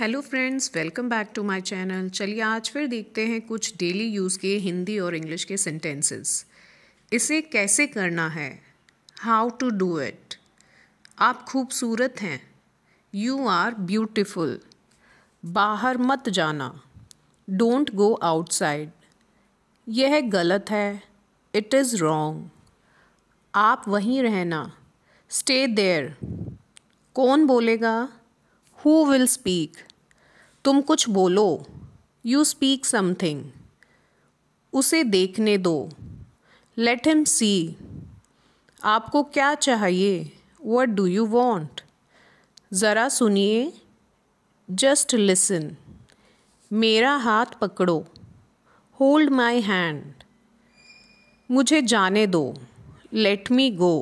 hello friends welcome back to my channel चलिए आज फिर देखते हैं कुछ डेली यूज़ के हिंदी और इंग्लिश के सेंटेंसेस इसे कैसे करना है हाउ टू डू इट आप खूबसूरत हैं यू आर ब्यूटिफुल बाहर मत जाना डोंट गो आउटसाइड यह गलत है इट इज़ रॉन्ग आप वहीं रहना स्टे देयर कौन बोलेगा हु विल स्पीक तुम कुछ बोलो यू स्पीक समथिंग उसे देखने दो लेट हिम सी आपको क्या चाहिए वट डू यू वॉन्ट ज़रा सुनिए जस्ट लिसन मेरा हाथ पकड़ो होल्ड माई हैंड मुझे जाने दो लेट मी गो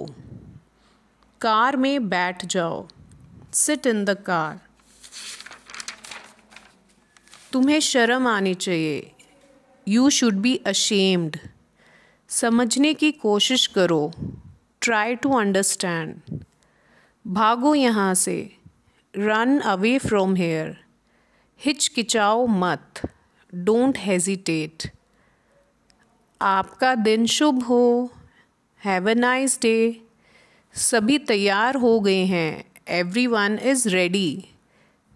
कार में बैठ जाओ सिट इन द कार तुम्हें शर्म आनी चाहिए यू शुड बी अशेम्ड समझने की कोशिश करो ट्राई टू अंडरस्टैंड भागो यहाँ से रन अवे फ्रॉम हेयर हिचकिचाओ मत डोंट हेजिटेट आपका दिन शुभ हो हैव अ नाइस डे सभी तैयार हो गए हैं एवरी वन इज़ रेडी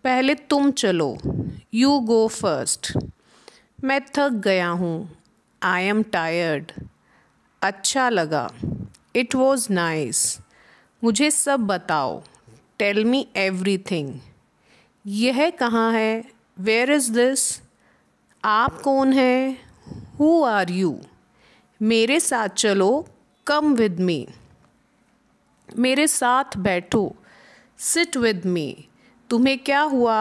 पहले तुम चलो यू गो फर्स्ट मैं थक गया हूँ आई एम टायर्ड अच्छा लगा इट वॉज़ नाइस मुझे सब बताओ टेल मी एवरी थिंग यह कहाँ है वेयर इज़ दिस आप कौन हैं हु आर यू मेरे साथ चलो कम विद मी मेरे साथ बैठो सिट विद मी तुम्हें क्या हुआ